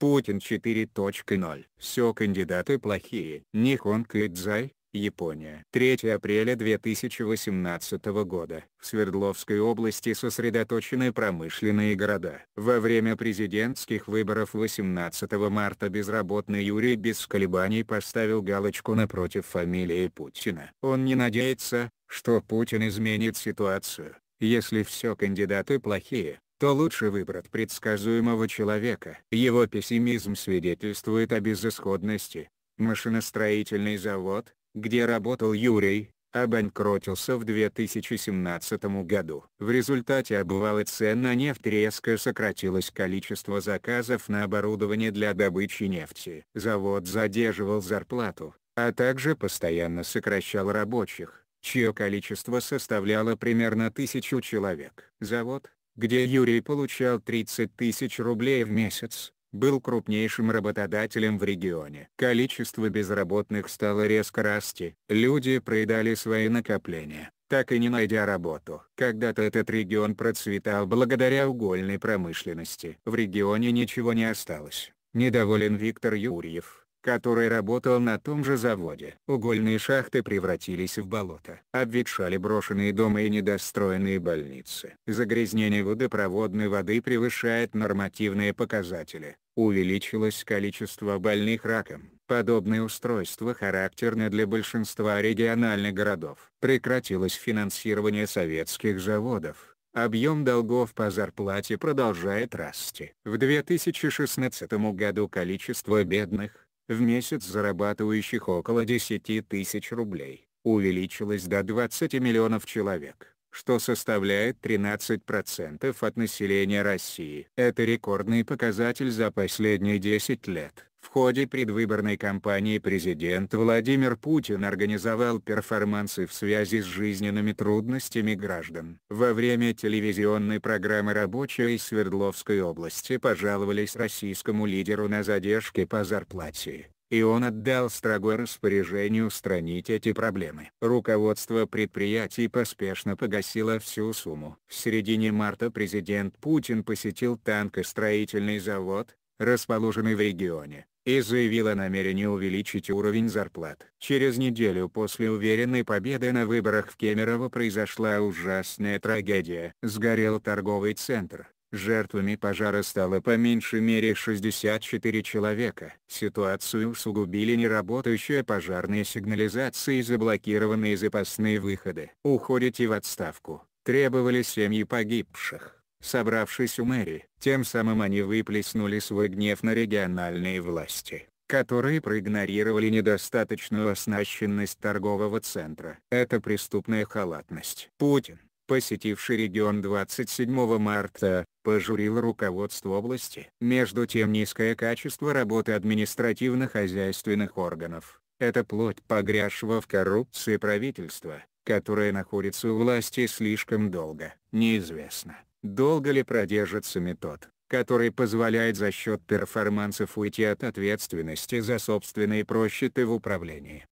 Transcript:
Путин 4.0. Все кандидаты плохие. Нихон Кэдзай, Япония. 3 апреля 2018 года. В Свердловской области сосредоточены промышленные города. Во время президентских выборов 18 марта безработный Юрий без колебаний поставил галочку напротив фамилии Путина. Он не надеется, что Путин изменит ситуацию. Если все кандидаты плохие, то лучше выбрать предсказуемого человека. Его пессимизм свидетельствует о безысходности. Машиностроительный завод, где работал Юрий, обанкротился в 2017 году. В результате обвала цен на нефть резко сократилось количество заказов на оборудование для добычи нефти. Завод задерживал зарплату, а также постоянно сокращал рабочих, чье количество составляло примерно тысячу человек. Завод, где Юрий получал 30 тысяч рублей в месяц, был крупнейшим работодателем в регионе. Количество безработных стало резко расти. Люди проедали свои накопления, так и не найдя работу. Когда-то этот регион процветал благодаря угольной промышленности. В регионе ничего не осталось. Недоволен Виктор Юрьев который работал на том же заводе. Угольные шахты превратились в болото. Обветшали брошенные дома и недостроенные больницы. Загрязнение водопроводной воды превышает нормативные показатели. Увеличилось количество больных раком. Подобные устройства характерны для большинства региональных городов. Прекратилось финансирование советских заводов. Объем долгов по зарплате продолжает расти. В 2016 году количество бедных, в месяц зарабатывающих около 10 тысяч рублей, увеличилось до 20 миллионов человек, что составляет 13% от населения России. Это рекордный показатель за последние 10 лет. В ходе предвыборной кампании президент Владимир Путин организовал перформансы в связи с жизненными трудностями граждан. Во время телевизионной программы рабочие из Свердловской области пожаловались российскому лидеру на задержки по зарплате и он отдал строгое распоряжение устранить эти проблемы. Руководство предприятий поспешно погасило всю сумму. В середине марта президент Путин посетил танкостроительный завод, Расположенный в регионе, и заявил о намерении увеличить уровень зарплат. Через неделю после уверенной победы на выборах в Кемерово произошла ужасная трагедия. Сгорел торговый центр. Жертвами пожара стало по меньшей мере 64 человека. Ситуацию усугубили неработающая пожарная сигнализация и заблокированные запасные выходы. Уходите в отставку, требовали семьи погибших собравшись у Мэри, Тем самым они выплеснули свой гнев на региональные власти, которые проигнорировали недостаточную оснащенность торгового центра. Это преступная халатность. Путин, посетивший регион 27 марта, пожурил руководство области. Между тем низкое качество работы административно-хозяйственных органов – это плоть погрязшего в коррупции правительства, которое находится у власти слишком долго. Неизвестно, долго ли продержится метод, который позволяет за счет перформансов уйти от ответственности за собственные просчеты в управлении.